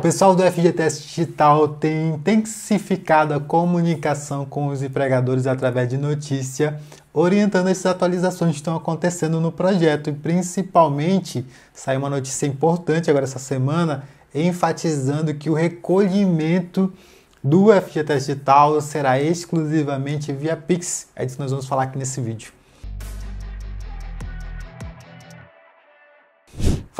O pessoal do FGTS Digital tem intensificado a comunicação com os empregadores através de notícia, orientando essas atualizações que estão acontecendo no projeto. E principalmente, saiu uma notícia importante agora essa semana, enfatizando que o recolhimento do FGTS Digital será exclusivamente via Pix. É disso que nós vamos falar aqui nesse vídeo.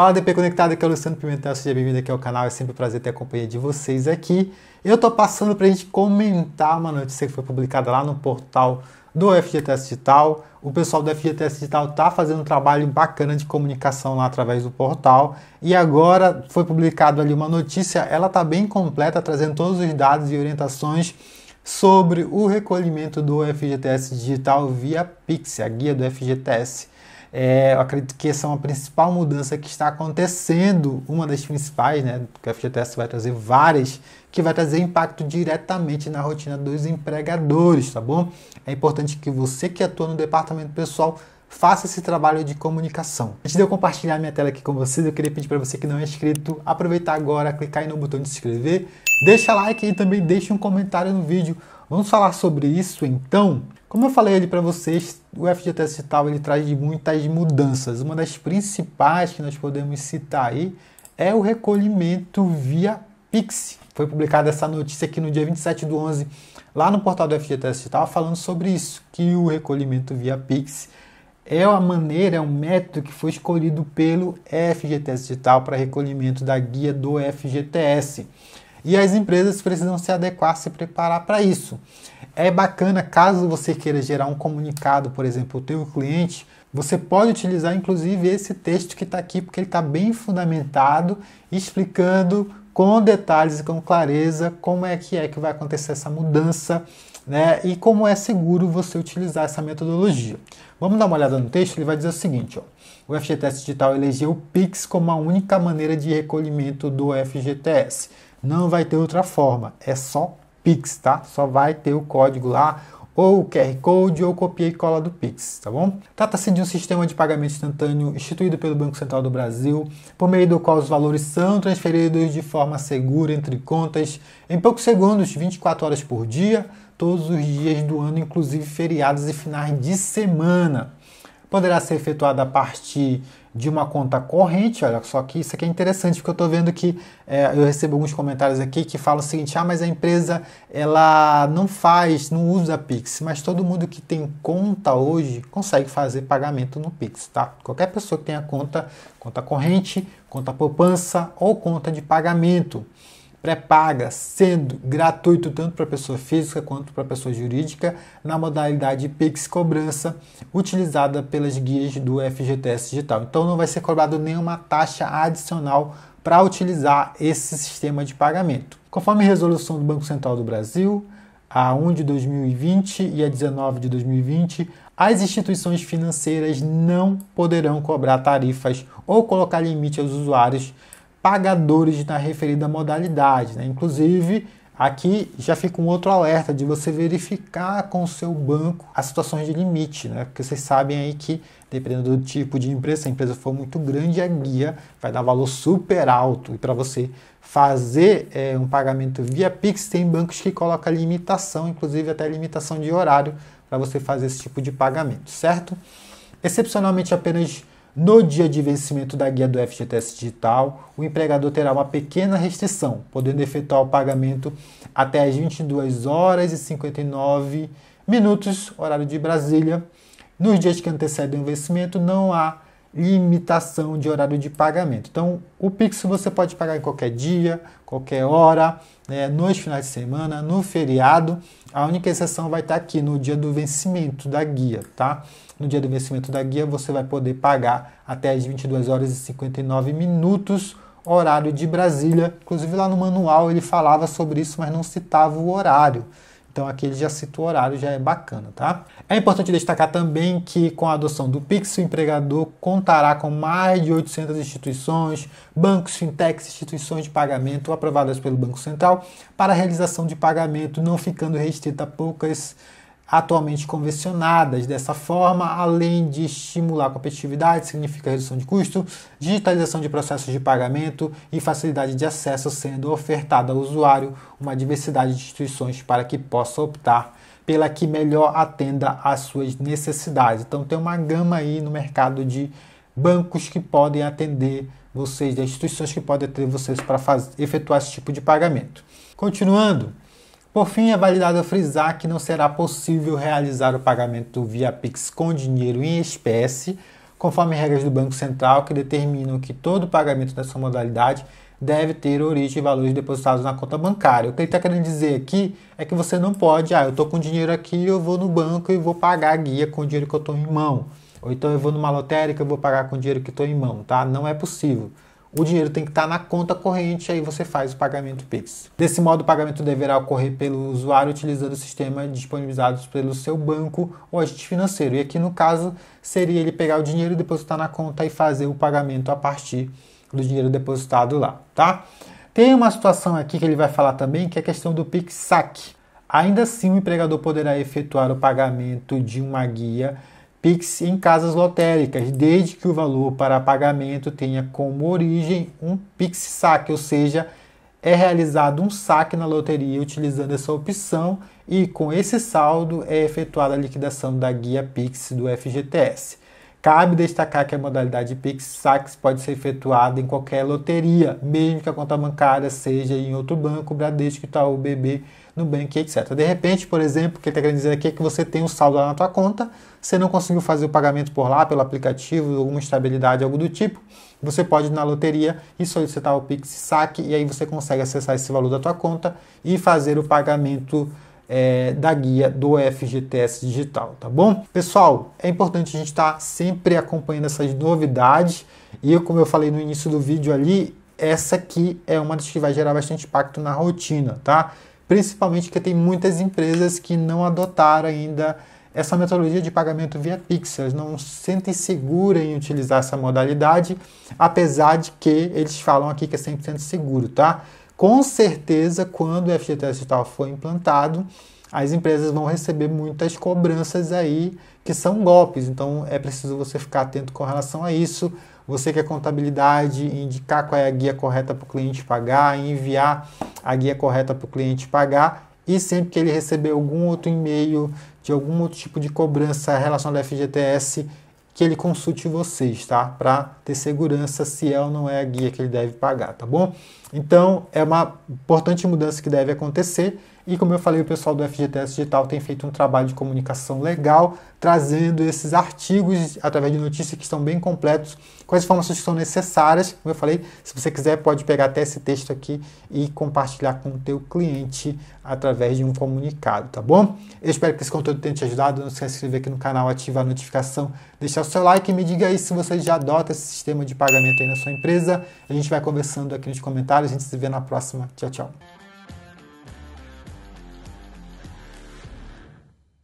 Fala DP Conectado, aqui é o Luciano Pimentel, seja bem-vindo aqui ao canal, é sempre um prazer ter a companhia de vocês aqui. Eu tô passando para a gente comentar uma notícia que foi publicada lá no portal do FGTS Digital. O pessoal do FGTS Digital tá fazendo um trabalho bacana de comunicação lá através do portal. E agora foi publicado ali uma notícia, ela tá bem completa, trazendo todos os dados e orientações sobre o recolhimento do FGTS Digital via Pix, a guia do FGTS é, eu acredito que essa é uma principal mudança que está acontecendo, uma das principais, né? Que a FGTS vai trazer várias, que vai trazer impacto diretamente na rotina dos empregadores, tá bom? É importante que você que atua no departamento pessoal faça esse trabalho de comunicação. Antes de eu compartilhar minha tela aqui com vocês, eu queria pedir para você que não é inscrito, aproveitar agora, clicar aí no botão de se inscrever, deixa like e também deixa um comentário no vídeo. Vamos falar sobre isso então? Como eu falei ali para vocês, o FGTS Digital ele traz muitas mudanças. Uma das principais que nós podemos citar aí é o recolhimento via Pix. Foi publicada essa notícia aqui no dia 27 do 11, lá no portal do FGTS Digital, falando sobre isso, que o recolhimento via Pix é a maneira, é o método que foi escolhido pelo FGTS Digital para recolhimento da guia do FGTS. E as empresas precisam se adequar, se preparar para isso. É bacana caso você queira gerar um comunicado, por exemplo, o teu cliente, você pode utilizar inclusive esse texto que está aqui, porque ele está bem fundamentado, explicando com detalhes e com clareza como é que é que vai acontecer essa mudança né, e como é seguro você utilizar essa metodologia. Vamos dar uma olhada no texto, ele vai dizer o seguinte, ó, o FGTS Digital elegeu o PIX como a única maneira de recolhimento do FGTS. Não vai ter outra forma, é só PIX, tá? Só vai ter o código lá, ou o QR Code, ou copia e cola do Pix, tá bom? Trata-se de um sistema de pagamento instantâneo instituído pelo Banco Central do Brasil, por meio do qual os valores são transferidos de forma segura entre contas em poucos segundos, 24 horas por dia, todos os dias do ano, inclusive feriados e finais de semana. Poderá ser efetuada a partir de uma conta corrente. Olha só que isso aqui é interessante, porque eu estou vendo que é, eu recebo alguns comentários aqui que falam o seguinte: ah, mas a empresa ela não faz, não usa Pix, mas todo mundo que tem conta hoje consegue fazer pagamento no Pix, tá? Qualquer pessoa que tenha conta, conta corrente, conta poupança ou conta de pagamento pré-paga, sendo gratuito tanto para pessoa física quanto para pessoa jurídica, na modalidade Pix cobrança, utilizada pelas guias do FGTS Digital. Então não vai ser cobrado nenhuma taxa adicional para utilizar esse sistema de pagamento. Conforme resolução do Banco Central do Brasil, a 1 de 2020 e a 19 de 2020, as instituições financeiras não poderão cobrar tarifas ou colocar limite aos usuários pagadores da tá referida modalidade. Né? Inclusive, aqui já fica um outro alerta de você verificar com o seu banco as situações de limite, né? porque vocês sabem aí que, dependendo do tipo de empresa, se a empresa for muito grande, a guia vai dar valor super alto. E para você fazer é, um pagamento via Pix, tem bancos que colocam limitação, inclusive até limitação de horário, para você fazer esse tipo de pagamento, certo? Excepcionalmente apenas no dia de vencimento da guia do FGTS Digital, o empregador terá uma pequena restrição, podendo efetuar o pagamento até as 22 horas e 59 minutos, horário de Brasília. Nos dias que antecedem o vencimento, não há limitação de horário de pagamento. Então, o Pix você pode pagar em qualquer dia, qualquer hora, né, nos finais de semana, no feriado. A única exceção vai estar aqui no dia do vencimento da guia, tá? no dia do vencimento da guia, você vai poder pagar até as 22 horas e 59 minutos, horário de Brasília. Inclusive lá no manual ele falava sobre isso, mas não citava o horário. Então aqui ele já cita o horário, já é bacana, tá? É importante destacar também que com a adoção do Pix, o empregador contará com mais de 800 instituições, bancos, fintechs, instituições de pagamento aprovadas pelo Banco Central para a realização de pagamento, não ficando restrita a poucas atualmente convencionadas. Dessa forma, além de estimular a competitividade, significa redução de custo, digitalização de processos de pagamento e facilidade de acesso, sendo ofertada ao usuário uma diversidade de instituições para que possa optar pela que melhor atenda às suas necessidades. Então, tem uma gama aí no mercado de bancos que podem atender vocês, de instituições que podem atender vocês para fazer, efetuar esse tipo de pagamento. Continuando, por fim, é validado frisar que não será possível realizar o pagamento via Pix com dinheiro em espécie, conforme regras do Banco Central que determinam que todo pagamento dessa modalidade deve ter origem e valores depositados na conta bancária. O que ele está querendo dizer aqui é que você não pode, ah, eu estou com dinheiro aqui, eu vou no banco e vou pagar a guia com o dinheiro que eu estou em mão. Ou então eu vou numa lotérica, e vou pagar com o dinheiro que estou em mão, tá? Não é possível. O dinheiro tem que estar tá na conta corrente, aí você faz o pagamento Pix. Desse modo, o pagamento deverá ocorrer pelo usuário utilizando o sistema disponibilizado pelo seu banco ou agente financeiro. E aqui no caso seria ele pegar o dinheiro, depositar na conta e fazer o pagamento a partir do dinheiro depositado lá, tá? Tem uma situação aqui que ele vai falar também, que é a questão do Pix sac. Ainda assim, o empregador poderá efetuar o pagamento de uma guia PIX em casas lotéricas, desde que o valor para pagamento tenha como origem um PIX saque, ou seja, é realizado um saque na loteria utilizando essa opção e com esse saldo é efetuada a liquidação da guia PIX do FGTS. Cabe destacar que a modalidade Pix Sax pode ser efetuada em qualquer loteria, mesmo que a conta bancária seja em outro banco, Bradesco, Itaú, BB, Nubank, etc. De repente, por exemplo, o que está querendo dizer aqui é que você tem um saldo lá na tua conta, você não conseguiu fazer o pagamento por lá, pelo aplicativo, alguma estabilidade, algo do tipo, você pode ir na loteria e solicitar o Pix Saque e aí você consegue acessar esse valor da tua conta e fazer o pagamento é, da guia do FGTS Digital, tá bom? Pessoal, é importante a gente estar tá sempre acompanhando essas novidades e como eu falei no início do vídeo ali, essa aqui é uma das que vai gerar bastante impacto na rotina, tá? Principalmente porque tem muitas empresas que não adotaram ainda essa metodologia de pagamento via Pix, elas não se sentem segura em utilizar essa modalidade, apesar de que eles falam aqui que é 100% seguro, tá? com certeza, quando o FGTS digital for implantado, as empresas vão receber muitas cobranças aí que são golpes. Então é preciso você ficar atento com relação a isso. Você que é contabilidade, indicar qual é a guia correta para o cliente pagar, enviar a guia correta para o cliente pagar. E sempre que ele receber algum outro e-mail de algum outro tipo de cobrança relacionada ao FGTS, que ele consulte vocês, tá? Para ter segurança se é ou não é a guia que ele deve pagar, tá bom? Então, é uma importante mudança que deve acontecer e como eu falei, o pessoal do FGTS Digital tem feito um trabalho de comunicação legal, trazendo esses artigos através de notícias que estão bem completos, com as informações que são necessárias. Como eu falei, se você quiser, pode pegar até esse texto aqui e compartilhar com o teu cliente através de um comunicado, tá bom? Eu espero que esse conteúdo tenha te ajudado. Não se inscrever aqui no canal, ativar a notificação, deixar o seu like e me diga aí se você já adota esse sistema de pagamento aí na sua empresa. A gente vai conversando aqui nos comentários. A gente se vê na próxima. Tchau, tchau.